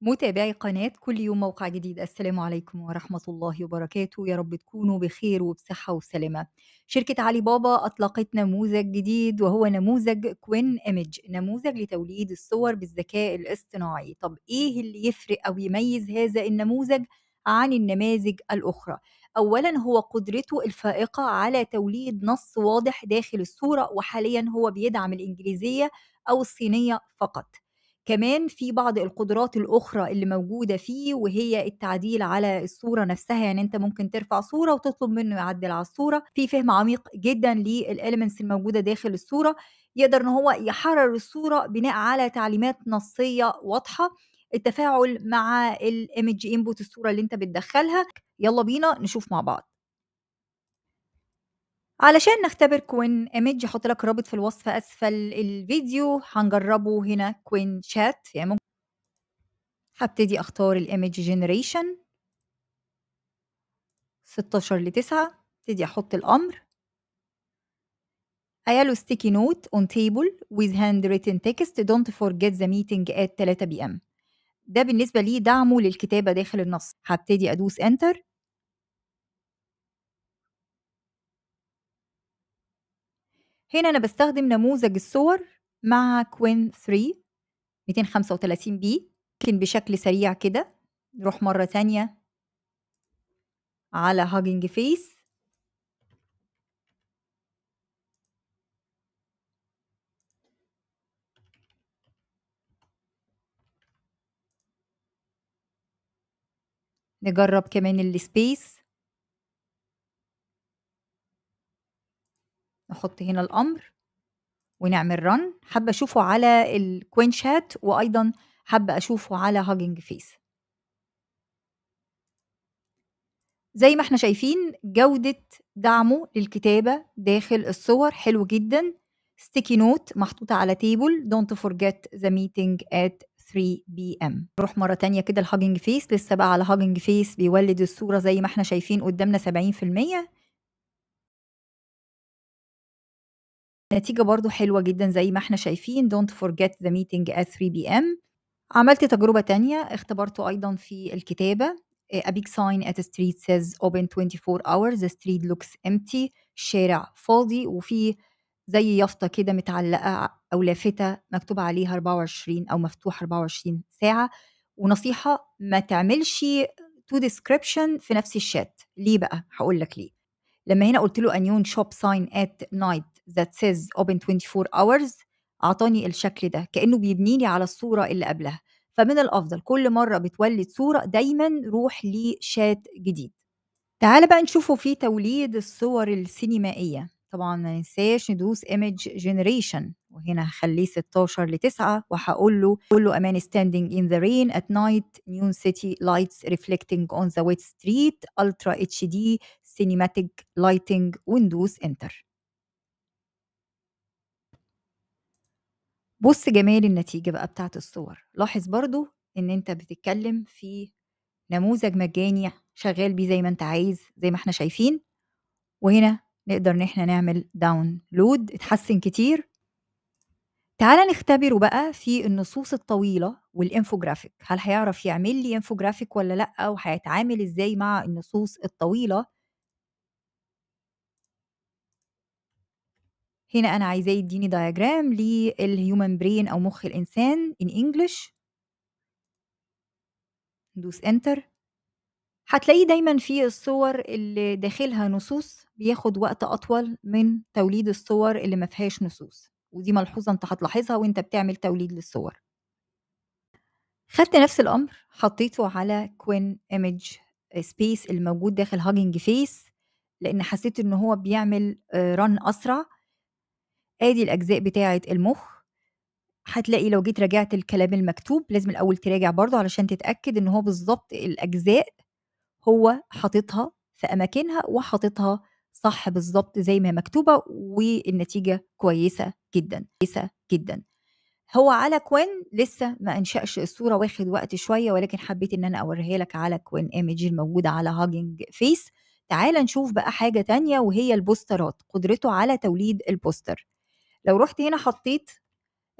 متابعي قناة كل يوم موقع جديد السلام عليكم ورحمة الله وبركاته يا رب تكونوا بخير وبصحة وسلامة شركة علي بابا أطلقت نموذج جديد وهو نموذج كوين إيمج نموذج لتوليد الصور بالذكاء الاصطناعي طب إيه اللي يفرق أو يميز هذا النموذج عن النماذج الأخرى اولا هو قدرته الفائقه على توليد نص واضح داخل الصوره وحاليا هو بيدعم الانجليزيه او الصينيه فقط كمان في بعض القدرات الأخرى اللي موجودة فيه وهي التعديل على الصورة نفسها يعني أنت ممكن ترفع صورة وتطلب منه يعدل على الصورة في فهم عميق جدا للإليمنتس الموجودة داخل الصورة يقدر إن هو يحرر الصورة بناء على تعليمات نصية واضحة التفاعل مع الايمج انبوت الصوره اللي انت بتدخلها يلا بينا نشوف مع بعض علشان نختبر كوين ايمج هحط لك رابط في الوصف اسفل الفيديو هنجربه هنا كوين شات يعني ممكن هبتدي اختار الايمج جنريشن 16 ل 9 ابتدي احط الامر قالوا نوت اون تيبل ويز هاند ريتن تكست دونت فورجيت ذا ميتنج ات 3 بي ام ده بالنسبة لي دعمه للكتابة داخل النص هبتدي أدوس انتر هنا أنا بستخدم نموذج الصور مع كوين 3 235 بي ممكن بشكل سريع كده نروح مرة تانية على هاجنج فيس نجرب كمان السبيس نحط هنا الأمر ونعمل رن حابة أشوفه على الكوين شات وأيضا حابة أشوفه على هاجنج فيس زي ما احنا شايفين جودة دعمه للكتابة داخل الصور حلو جدا ستيكي نوت محطوطة على تيبل don't forget the meeting at 3 بي ام نروح مره تانية كده الهاجنج فيس لسه بقى على هاجنج فيس بيولد الصوره زي ما احنا شايفين قدامنا 70% نتيجة برضو حلوة جدًا زي ما إحنا شايفين don't forget the meeting at 3 PM. عملت تجربة تانية اختبرته أيضًا في الكتابة a big sign at a street says open 24 hours the street looks empty الشارع فاضي وفي زي يافطة كده متعلقة أو لافتة مكتوب عليها 24 أو مفتوح 24 ساعة، ونصيحة ما تعملش تو ديسكريبشن في نفس الشات ليه بقى؟ هقول لك ليه. لمّا هنا قُلت له أنيون شوب ساين ات نايت that says open 24 hours اعطاني الشكل ده كانه بيبنيني على الصوره اللي قبلها فمن الافضل كل مره بتولد صوره دايما روح لشات جديد تعال بقى نشوفه في توليد الصور السينمائيه طبعا ما ننساش ندوس ايمج جنريشن وهنا هخليه 16 ل 9 وهقول له قول له امان ستاندنج ان ذا رين ات نايت نيون سيتي لايتس ريفلكتنج اون ذا ويت ستريت الترا اتش دي سينيماتيك لايتنج وندوس انتر بص جمال النتيجة بقى بتاعت الصور لاحظ برضو ان انت بتتكلم في نموذج مجاني شغال بيه زي ما انت عايز زي ما احنا شايفين وهنا نقدر ان احنا نعمل داونلود اتحسن كتير تعال نختبره بقى في النصوص الطويلة والإنفوجرافيك هل هيعرف يعمل لي إنفوجرافيك ولا لأ وهيتعامل إزاي مع النصوص الطويلة هنا أنا عايزاه يديني دايجرام للهيومن برين أو مخ الإنسان ان انجلش دوس انتر هتلاقيه دايما في الصور اللي داخلها نصوص بياخد وقت أطول من توليد الصور اللي ما فيهاش نصوص ودي ملحوظة أنت هتلاحظها وأنت بتعمل توليد للصور خدت نفس الأمر حطيته على كوين إيمج سبيس الموجود داخل هاجنج فيس لأن حسيت إن هو بيعمل رن آه، أسرع ادي الاجزاء بتاعه المخ هتلاقي لو جيت راجعت الكلام المكتوب لازم الاول تراجع برضه علشان تتاكد ان هو بالظبط الاجزاء هو حاططها في اماكنها وحاططها صح بالظبط زي ما هي مكتوبه والنتيجه كويسه جدا كويسه جدا هو على كوين لسه ما انشاش الصوره واخد وقت شويه ولكن حبيت ان انا اوريها لك على كوين ايمج الموجوده على هاجينج فيس تعال نشوف بقى حاجه تانية وهي البوسترات قدرته على توليد البوستر لو رحت هنا حطيت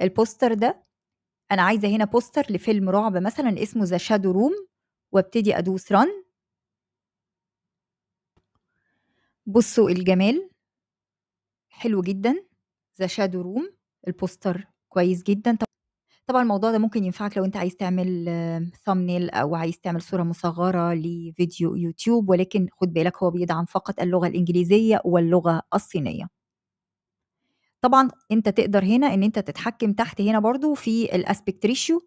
البوستر ده انا عايزه هنا بوستر لفيلم رعب مثلا اسمه ذا شادو روم وابتدي ادوس رن بصوا الجمال حلو جدا ذا شادو روم البوستر كويس جدا طبعا الموضوع ده ممكن ينفعك لو انت عايز تعمل ثامنيل آه، او عايز تعمل صوره مصغره لفيديو يوتيوب ولكن خد بالك هو بيدعم فقط اللغه الانجليزيه واللغه الصينيه طبعا انت تقدر هنا ان انت تتحكم تحت هنا برضو في الاسبكت ريشيو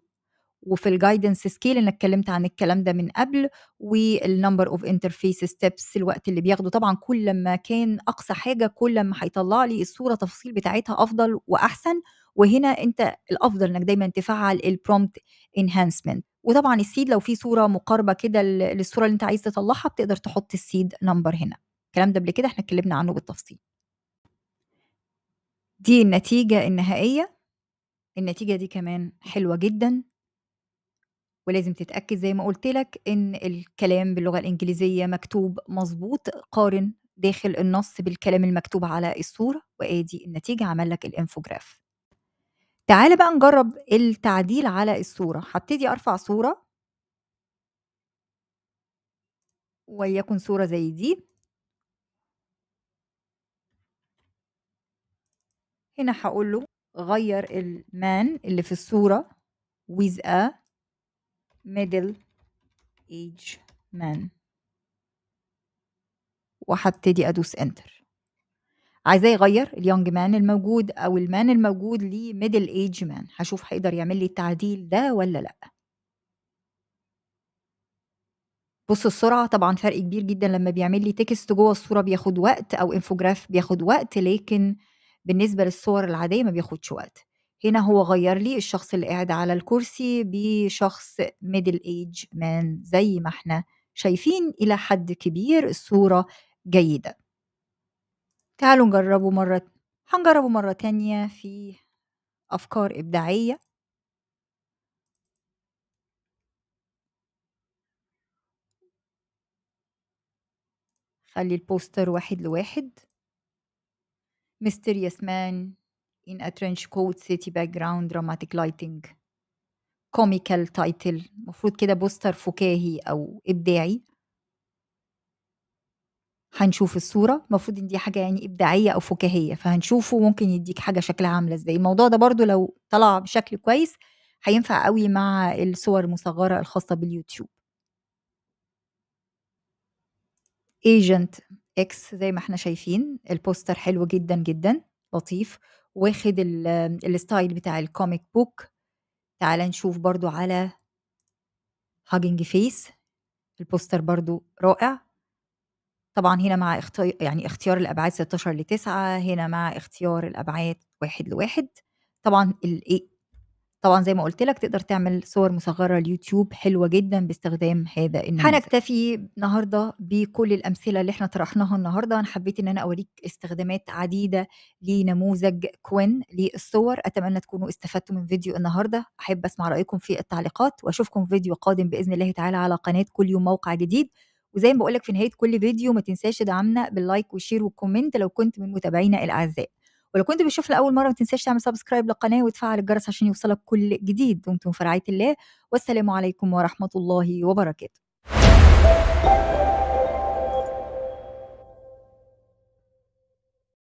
وفي الجايدنس سكيل انا اتكلمت عن الكلام ده من قبل والنمبر اوف انترفيس ستيبس الوقت اللي بياخده طبعا كل ما كان اقصى حاجه كل ما هيطلع لي الصوره تفاصيل بتاعتها افضل واحسن وهنا انت الافضل انك دايما تفعل البرومبت انهانسمنت وطبعا السيد لو في صوره مقاربه كده للصوره اللي انت عايز تطلعها بتقدر تحط السيد نمبر هنا الكلام ده قبل كده احنا اتكلمنا عنه بالتفصيل دي النتيجة النهائية النتيجة دي كمان حلوة جدا ولازم تتأكد زي ما قلت لك إن الكلام باللغة الإنجليزية مكتوب مظبوط قارن داخل النص بالكلام المكتوب على الصورة وآدي النتيجة عمل لك الإنفوجراف تعال بقى نجرب التعديل على الصورة هبتدي أرفع صورة وليكن صورة زي دي هنا هقول له غير المان اللي في الصورة with a middle age man وهبتدي ادوس انتر عايزاه يغير اليونج مان الموجود او المان الموجود لميدل ميدل ايج مان هشوف هيقدر يعمل لي التعديل ده ولا لا بص السرعه طبعا فرق كبير جدا لما بيعمل لي تكست جوه الصوره بياخد وقت او انفوجراف بياخد وقت لكن بالنسبة للصور العادية ما بياخدش وقت هنا هو غير لي الشخص اللي قاعد على الكرسي بشخص ميدل ايج مان زي ما احنا شايفين إلى حد كبير الصورة جيدة تعالوا نجربه مرة هنجربه مرة تانية في أفكار إبداعية خلي البوستر واحد لواحد mysterious man in a trench coat city background dramatic lighting comical title المفروض كده بوستر فكاهي او ابداعي هنشوف الصوره المفروض ان دي حاجه يعني ابداعيه او فكاهيه فهنشوفه ممكن يديك حاجه شكلها عامله ازاي الموضوع ده برضو لو طلع بشكل كويس هينفع قوي مع الصور المصغره الخاصه باليوتيوب agent اكس زي ما احنا شايفين البوستر حلو جدا جدا لطيف واخد الستايل آه، بتاع الكوميك بوك تعال نشوف برضو على هاجنج فيس البوستر برضو رائع طبعا هنا مع اختيار يعني اختيار الابعاد 16 ل 9 هنا مع اختيار الابعاد 1 لواحد طبعا طبعا زي ما قلت لك تقدر تعمل صور مصغره اليوتيوب حلوه جدا باستخدام هذا النموذج هنكتفي النهارده بكل الامثله اللي احنا طرحناها النهارده انا حبيت ان انا اوريك استخدامات عديده لنموذج كوين للصور اتمنى تكونوا استفدتوا من فيديو النهارده احب اسمع رايكم في التعليقات واشوفكم في فيديو قادم باذن الله تعالى على قناه كل يوم موقع جديد وزي ما بقولك في نهايه كل فيديو ما تنساش تدعمنا باللايك والشير والكومنت لو كنت من متابعينا الاعزاء ولو كنت بتشوفنا لاول مره ما تنساش تعمل سبسكرايب للقناه وتفعل الجرس عشان يوصلك كل جديد دمتم في رعايه الله والسلام عليكم ورحمه الله وبركاته